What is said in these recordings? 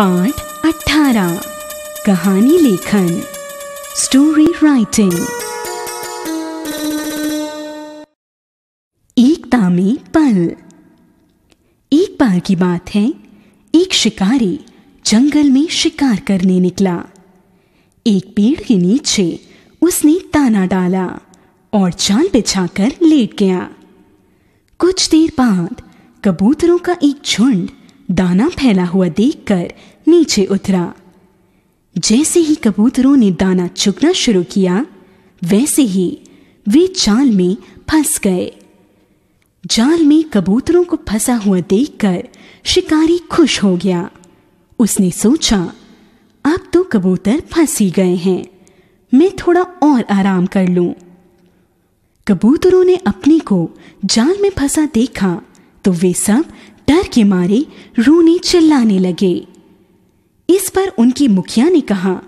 पाठ अठारह कहानी लेखन स्टोरी राइटिंग एकता में पल एक बार की बात है एक शिकारी जंगल में शिकार करने निकला एक पेड़ के नीचे उसने ताना डाला और जाल बिछाकर लेट गया कुछ देर बाद कबूतरों का एक झुंड दाना फैला हुआ देखकर नीचे उतरा जैसे ही कबूतरों ने दाना चुगना शुरू किया वैसे ही वे जाल में फंस गए जाल में कबूतरों को फंसा हुआ देखकर शिकारी खुश हो गया उसने सोचा अब तो कबूतर फंस ही गए हैं मैं थोड़ा और आराम कर लूं। कबूतरों ने अपने को जाल में फंसा देखा तो वे सब डर के मारे रोने चिल्लाने लगे इस पर उनकी मुखिया ने कहा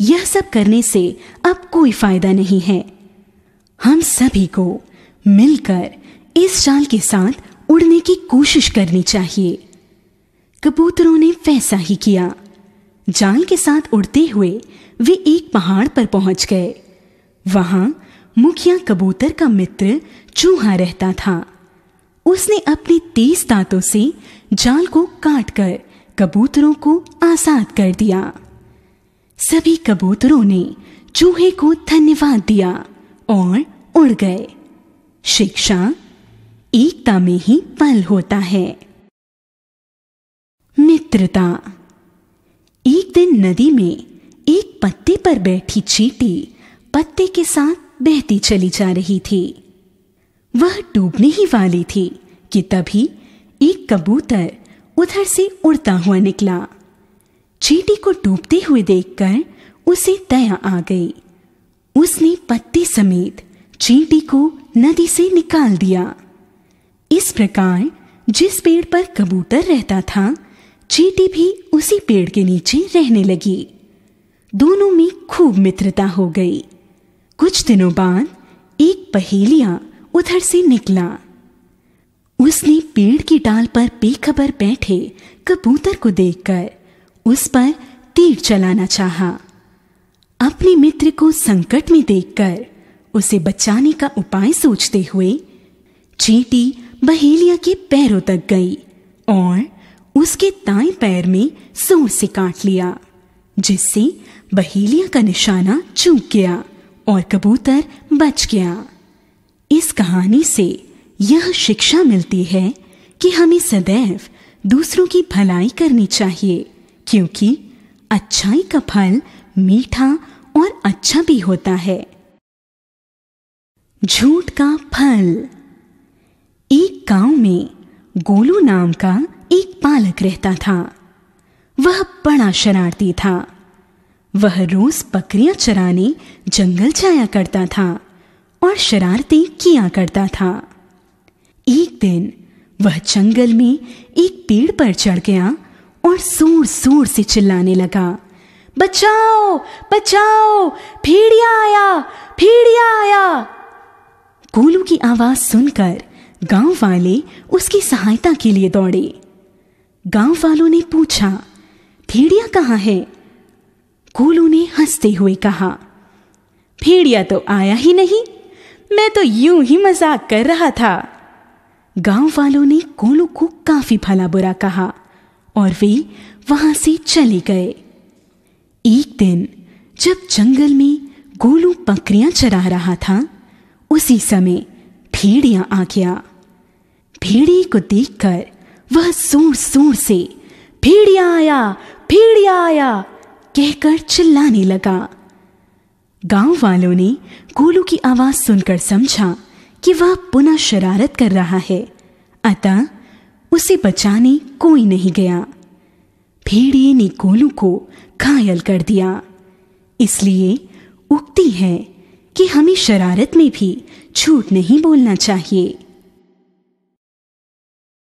यह सब करने से अब कोई फायदा नहीं है हम सभी को मिलकर इस शाल के साथ उड़ने की कोशिश करनी चाहिए कबूतरों ने वैसा ही किया जाल के साथ उड़ते हुए वे एक पहाड़ पर पहुंच गए वहां मुखिया कबूतर का मित्र चूहा रहता था उसने अपने तेज दांतों से जाल को काट कर कबूतरों को आजाद कर दिया सभी कबूतरों ने चूहे को धन्यवाद दिया और उड़ गए शिक्षा एकता में ही पल होता है मित्रता एक दिन नदी में एक पत्ते पर बैठी चीटी पत्ते के साथ बहती चली जा रही थी वह डूबने ही वाली थी कि तभी एक कबूतर उधर से उड़ता हुआ निकला चीटी को डूबते हुए देखकर उसे दया आ गई उसने पत्ते समेत चींटी को नदी से निकाल दिया इस प्रकार जिस पेड़ पर कबूतर रहता था चींटी भी उसी पेड़ के नीचे रहने लगी दोनों में खूब मित्रता हो गई कुछ दिनों बाद एक पहेलिया उधर से निकला उसने पेड़ की डाल पर बेखबर बैठे कबूतर को देखकर उस पर तीर चलाना चाहा। अपने मित्र को संकट में देखकर उसे बचाने का उपाय सोचते हुए चीटी बहेलिया के पैरों तक गई और उसके दाएं पैर में जोर से काट लिया जिससे बहेलिया का निशाना चूक गया और कबूतर बच गया इस कहानी से यह शिक्षा मिलती है कि हमें सदैव दूसरों की भलाई करनी चाहिए क्योंकि अच्छाई का फल मीठा और अच्छा भी होता है झूठ का फल एक गांव में गोलू नाम का एक बालक रहता था वह बड़ा शरारती था वह रोज बकरियां चराने जंगल जाया करता था और शरारती किया करता था दिन वह जंगल में एक पेड़ पर चढ़ गया और जोर जोर से चिल्लाने लगा बचाओ बचाओ भेड़िया आया भेड़िया आया गोलू की आवाज सुनकर गांव वाले उसकी सहायता के लिए दौड़े गांव वालों ने पूछा भेड़िया कहाँ है गोलू ने हंसते हुए कहा भेड़िया तो आया ही नहीं मैं तो यूं ही मजाक कर रहा था गांव वालों ने कोलू को काफी भला बुरा कहा और वे वहां से चले गए एक दिन जब जंगल में गोलू बकरियां चरा रहा था उसी समय भेड़िया आ गया भेड़िए को देखकर वह जोर जोर से भेड़िया आया भेड़िया आया कहकर चिल्लाने लगा गांव वालों ने गोलू की आवाज सुनकर समझा कि वह पुनः शरारत कर रहा है अतः उसे बचाने कोई नहीं गया भेड़िए ने गोलू को घायल कर दिया इसलिए उक्ति है कि हमें शरारत में भी झूठ नहीं बोलना चाहिए